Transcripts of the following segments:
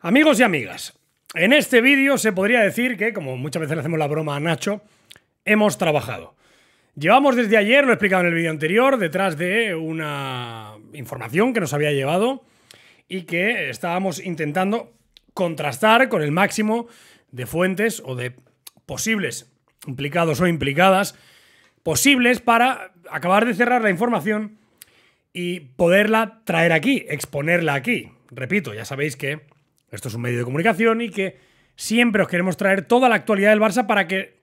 Amigos y amigas, en este vídeo se podría decir que, como muchas veces le hacemos la broma a Nacho, hemos trabajado. Llevamos desde ayer, lo he explicado en el vídeo anterior, detrás de una información que nos había llevado y que estábamos intentando contrastar con el máximo de fuentes o de posibles implicados o implicadas posibles para acabar de cerrar la información y poderla traer aquí, exponerla aquí. Repito, ya sabéis que esto es un medio de comunicación y que siempre os queremos traer toda la actualidad del Barça para que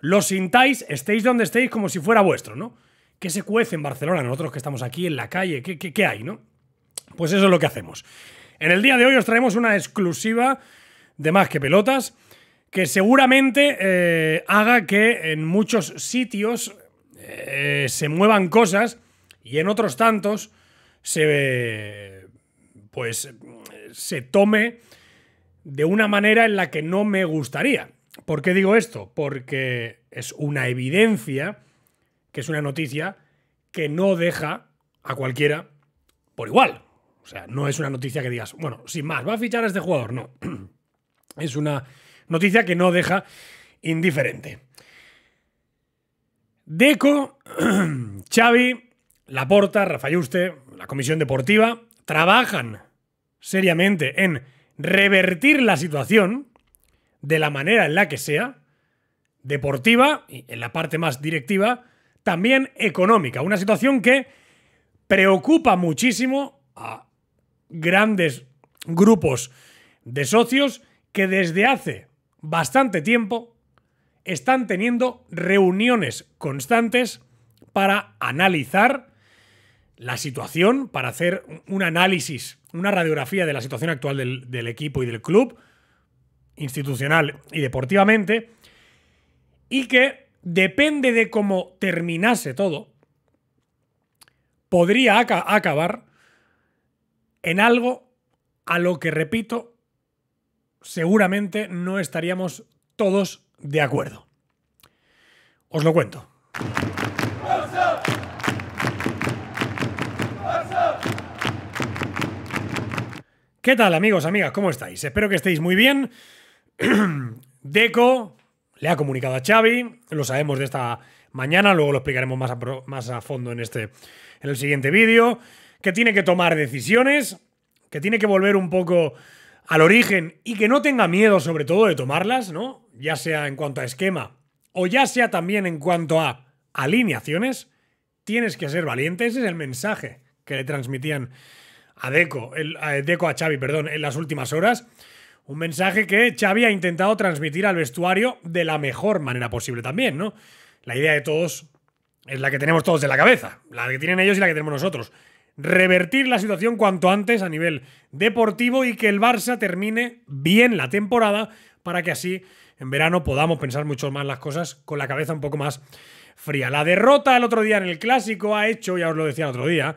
lo sintáis, estéis donde estéis, como si fuera vuestro, ¿no? ¿Qué se cuece en Barcelona? Nosotros que estamos aquí en la calle, ¿qué, hay, no? Pues eso es lo que hacemos. En el día de hoy os traemos una exclusiva de más que pelotas que seguramente eh, haga que en muchos sitios eh, se muevan cosas y en otros tantos se pues se tome de una manera en la que no me gustaría. ¿Por qué digo esto? Porque es una evidencia que es una noticia que no deja a cualquiera por igual. O sea, no es una noticia que digas, bueno, sin más, va a fichar a este jugador. No. Es una noticia que no deja indiferente. Deco, Xavi, Laporta, Rafael la Comisión Deportiva, trabajan seriamente en revertir la situación de la manera en la que sea, deportiva, y en la parte más directiva, también económica. Una situación que preocupa muchísimo a grandes grupos de socios que desde hace bastante tiempo están teniendo reuniones constantes para analizar la situación, para hacer un análisis una radiografía de la situación actual del, equipo y del club, institucional y deportivamente, y que depende de cómo terminase todo, podría acabar en algo a lo que, repito, seguramente no estaríamos todos de acuerdo. Os lo cuento. ¿Qué tal amigos, amigas? ¿Cómo estáis? Espero que estéis muy bien. Deco le ha comunicado a Xavi, lo sabemos de esta mañana, luego lo explicaremos más a, fondo en, este, en el siguiente vídeo, que tiene que tomar decisiones, que tiene que volver un poco al origen y que no tenga miedo sobre todo de tomarlas, ¿no? Ya sea en cuanto a esquema o ya sea también en cuanto a alineaciones, tienes que ser valiente, ese es el mensaje que le transmitían a Deco, el, a Deco a Xavi, perdón, en las últimas horas. Un mensaje que Xavi ha intentado transmitir al vestuario de la mejor manera posible también, ¿no? La idea de todos es la que tenemos todos en la cabeza, la que tienen ellos y la que tenemos nosotros. Revertir la situación cuanto antes a nivel deportivo y que el Barça termine bien la temporada para que así en verano podamos pensar mucho más las cosas con la cabeza un poco más fría. La derrota el otro día en el clásico ha hecho, ya os lo decía el otro día,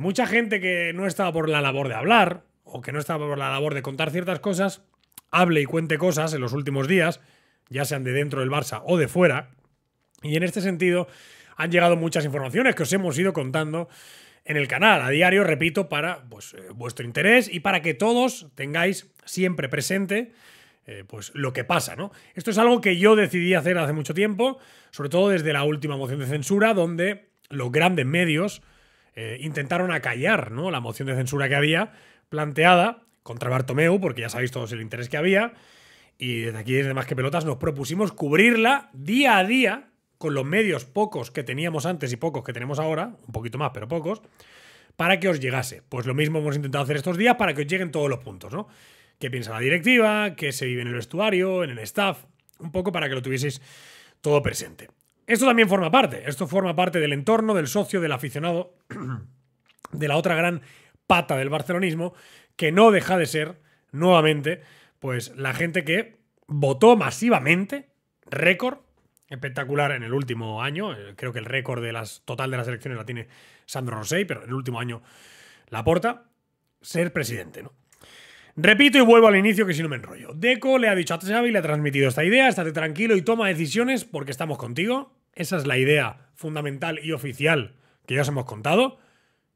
mucha gente que no estaba por la labor de hablar o que no estaba por la labor de contar ciertas cosas, hable y cuente cosas en los últimos días, ya sean de dentro del Barça o de fuera. Y en este sentido han llegado muchas informaciones que os hemos ido contando en el canal a diario, repito, para pues, eh, vuestro interés y para que todos tengáis siempre presente eh, pues, lo que pasa. ¿no? Esto es algo que yo decidí hacer hace mucho tiempo, sobre todo desde la última moción de censura, donde los grandes medios eh, intentaron acallar ¿no? la moción de censura que había planteada contra Bartomeu, porque ya sabéis todos el interés que había. Y desde aquí, desde Más que Pelotas, nos propusimos cubrirla día a día con los medios pocos que teníamos antes y pocos que tenemos ahora, un poquito más, pero pocos, para que os llegase. Pues lo mismo hemos intentado hacer estos días para que os lleguen todos los puntos, ¿no? ¿Qué piensa la directiva? que se vive en el vestuario? ¿En el staff? Un poco para que lo tuvieseis todo presente. Esto también forma parte, esto forma parte del entorno, del socio, del aficionado, de la otra gran pata del barcelonismo, que no deja de ser, nuevamente, pues la gente que votó masivamente, récord, espectacular en el último año, eh, creo que el récord de las, total de las elecciones la tiene Sandro Rosell, pero en el último año la aporta, ser presidente, ¿no? Repito y vuelvo al inicio que si no me enrollo. Deco le ha dicho a Xavi, le ha transmitido esta idea, estate tranquilo y toma decisiones porque estamos contigo. Esa es la idea fundamental y oficial que ya os hemos contado.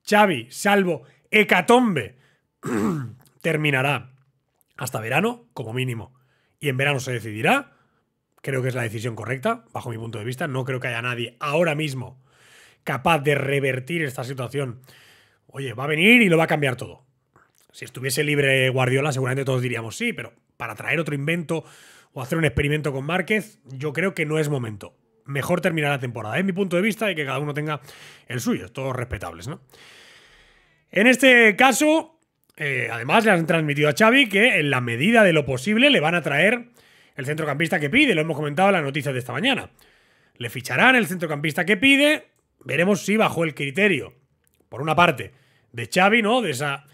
Xavi, salvo hecatombe, terminará hasta verano como mínimo. Y en verano se decidirá. Creo que es la decisión correcta, bajo mi punto de vista. No creo que haya nadie ahora mismo capaz de revertir esta situación. Oye, va a venir y lo va a cambiar todo. Si estuviese libre Guardiola, seguramente todos diríamos sí, pero para traer otro invento o hacer un experimento con Márquez, yo creo que no es momento. Mejor terminar la temporada, es mi punto de vista, y que cada uno tenga el suyo, todos respetables, ¿no? En este caso, eh, además le han transmitido a Xavi que en la medida de lo posible le van a traer el centrocampista que pide, lo hemos comentado en las noticias de esta mañana. Le ficharán el centrocampista que pide, veremos si bajo el criterio, por una parte, de Xavi, ¿no? De esa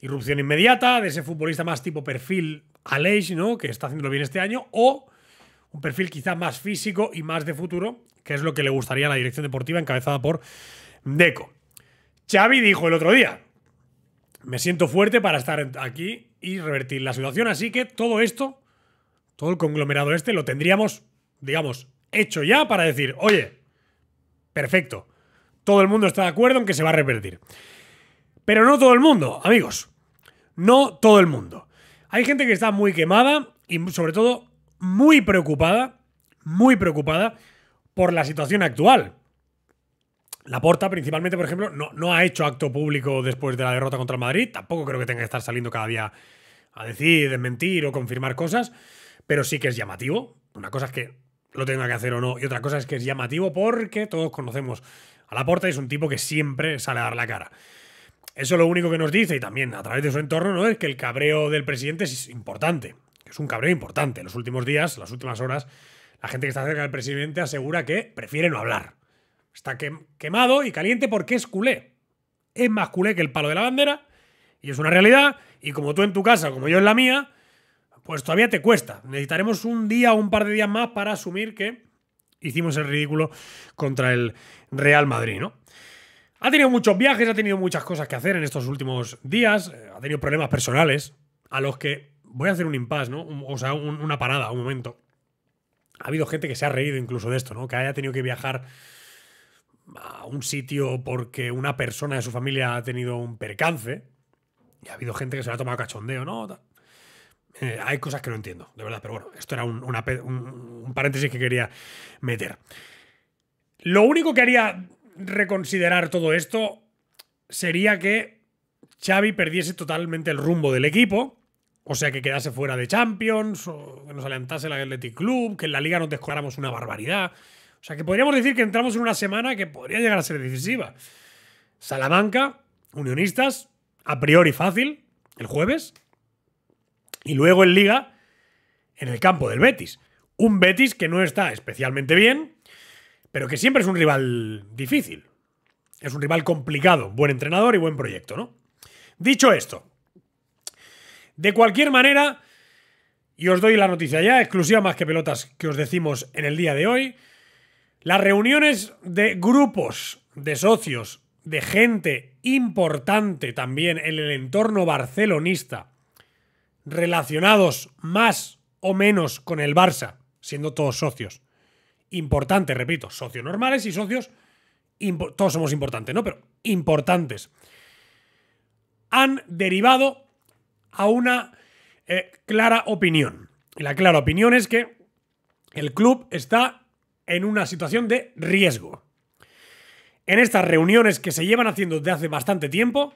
irrupción inmediata, de ese futbolista más tipo perfil Aleix, ¿no? Que está haciéndolo bien este año, o un perfil quizá más físico y más de futuro, que es lo que le gustaría a la dirección deportiva encabezada por Deco. Xavi dijo el otro día, me siento fuerte para estar aquí y revertir la situación, así que todo esto, todo el conglomerado este, lo tendríamos, digamos, hecho ya para decir, oye, perfecto, todo el mundo está de acuerdo en que se va a revertir. Pero no todo el mundo, amigos. No todo el mundo. Hay gente que está muy quemada y sobre todo muy preocupada, muy preocupada por la situación actual. La Porta, principalmente, por ejemplo, no, no, ha hecho acto público después de la derrota contra el Madrid. Tampoco creo que tenga que estar saliendo cada día a decir, desmentir o confirmar cosas. Pero sí que es llamativo. Una cosa es que lo tenga que hacer o no. Y otra cosa es que es llamativo porque todos conocemos a La Porta y es un tipo que siempre sale a dar la cara. Eso es lo único que nos dice, y también a través de su entorno, ¿no? es que el cabreo del presidente es importante. Es un cabreo importante. En los últimos días, las últimas horas, la gente que está cerca del presidente asegura que prefiere no hablar. Está quemado y caliente porque es culé. Es más culé que el palo de la bandera, y es una realidad, y como tú en tu casa, como yo en la mía, pues todavía te cuesta. Necesitaremos un día o un par de días más para asumir que hicimos el ridículo contra el Real Madrid, ¿no? Ha tenido muchos viajes, ha tenido muchas cosas que hacer en estos últimos días, eh, ha tenido problemas personales a los que voy a hacer un impasse, ¿no? O sea, una parada, un momento. Ha habido gente que se ha reído incluso de esto, ¿no? Que haya tenido que viajar a un sitio porque una persona de su familia ha tenido un percance. Y ha habido gente que se lo ha tomado cachondeo, ¿no? Eh, hay cosas que no entiendo, de verdad, pero bueno, esto era un paréntesis que quería meter. Lo único que haría reconsiderar todo esto sería que Xavi perdiese totalmente el rumbo del equipo, o sea, que quedase fuera de Champions, o que nos alentase el Athletic Club, que en la liga nos dejáramos una barbaridad. O sea, que podríamos decir que entramos en una semana que podría llegar a ser decisiva. Salamanca, Unionistas, a priori fácil, el jueves. Y luego en Liga, en el campo del Betis. Un Betis que no está especialmente bien, pero que siempre es un rival difícil. Es un rival complicado, buen entrenador y buen proyecto, ¿no? Dicho esto, de cualquier manera, y os doy la noticia ya, exclusiva más que pelotas que os decimos en el día de hoy, las reuniones de grupos de socios, de gente importante también en el entorno barcelonista, relacionados más o menos con el Barça, siendo todos socios, importantes, repito, socios normales y socios, todos somos importantes, ¿no? Pero importantes. Han derivado a una eh, clara opinión. Y la clara opinión es que el club está en una situación de riesgo. En estas reuniones que se llevan haciendo desde hace bastante tiempo,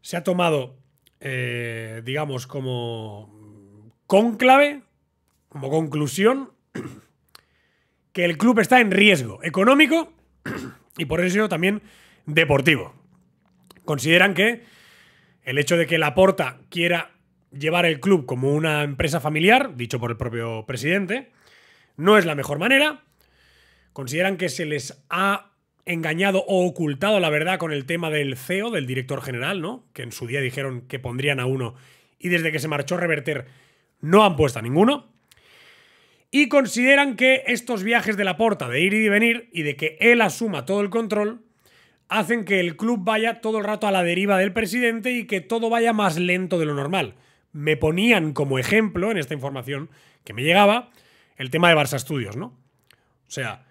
se ha tomado, eh, digamos, como conclave, como conclusión, que el club está en riesgo económico y por eso también deportivo. Consideran que el hecho de que Laporta quiera llevar el club como una empresa familiar, dicho por el propio presidente, no es la mejor manera. Consideran que se les ha engañado o ocultado la verdad con el tema del CEO, del director general, ¿no? Que en su día dijeron que pondrían a uno y desde que se marchó a Reverter no han puesto a ninguno y consideran que estos viajes de la porta de ir y de venir y de que él asuma todo el control hacen que el club vaya todo el rato a la deriva del presidente y que todo vaya más lento de lo normal. Me ponían como ejemplo en esta información que me llegaba el tema de Barça Studios, ¿no? O sea,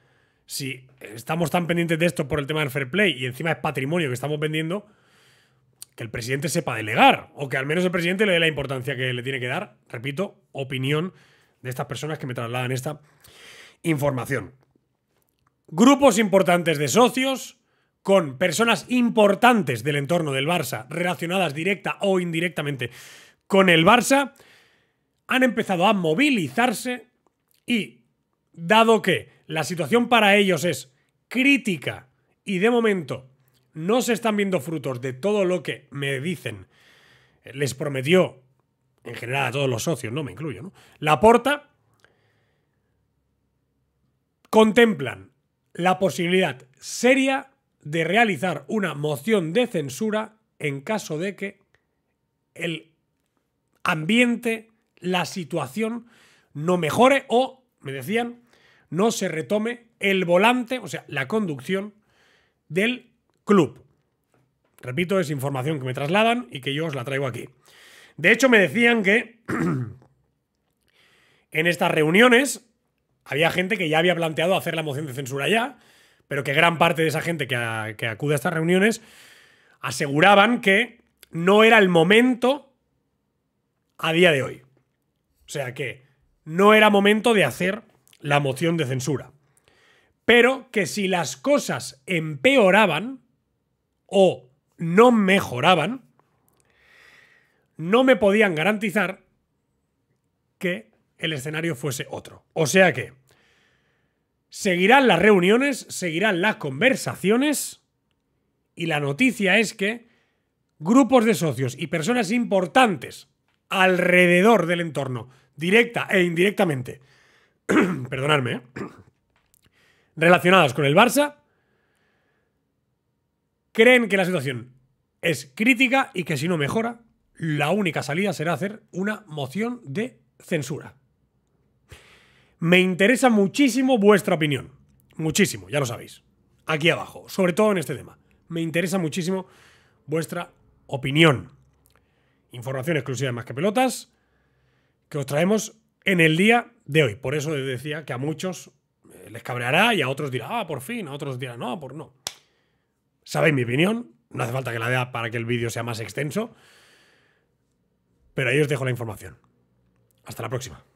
si estamos tan pendientes de esto por el tema del fair play y encima es patrimonio que estamos vendiendo, que el presidente sepa delegar o que al menos el presidente le dé la importancia que le tiene que dar, repito, opinión de estas personas que me trasladan esta información. Grupos importantes de socios con personas importantes del entorno del Barça, relacionadas directa o indirectamente con el Barça, han empezado a movilizarse y, dado que la situación para ellos es crítica y de momento no se están viendo frutos de todo lo que me dicen les prometió en general a todos los socios, no me incluyo, ¿no? La porta contemplan la posibilidad seria de realizar una moción de censura en caso de que el ambiente, la situación no mejore o, me decían, no se retome el volante, o sea, la conducción del club. Repito, es información que me trasladan y que yo os la traigo aquí. De hecho, me decían que en estas reuniones había gente que ya había planteado hacer la moción de censura ya, pero que gran parte de esa gente que, acude a estas reuniones aseguraban que no era el momento a día de hoy. O sea que no era momento de hacer la moción de censura. Pero que si las cosas empeoraban o no mejoraban, no me podían garantizar que el escenario fuese otro. O sea que seguirán las reuniones, seguirán las conversaciones y la noticia es que grupos de socios y personas importantes alrededor del entorno, directa e indirectamente, perdonadme, relacionadas con el Barça, creen que la situación es crítica y que si no mejora, la única salida será hacer una moción de censura. Me interesa muchísimo vuestra opinión. Muchísimo, ya lo sabéis. Aquí abajo, sobre todo en este tema. Me interesa muchísimo vuestra opinión. Información exclusiva de Más que Pelotas que os traemos en el día de hoy. Por eso les decía que a muchos eh, les cabreará y a otros dirá, ah, por fin, a otros dirá no, por no. Sabéis mi opinión, no hace falta que la vea para que el vídeo sea más extenso. Pero ahí os dejo la información. Hasta la próxima.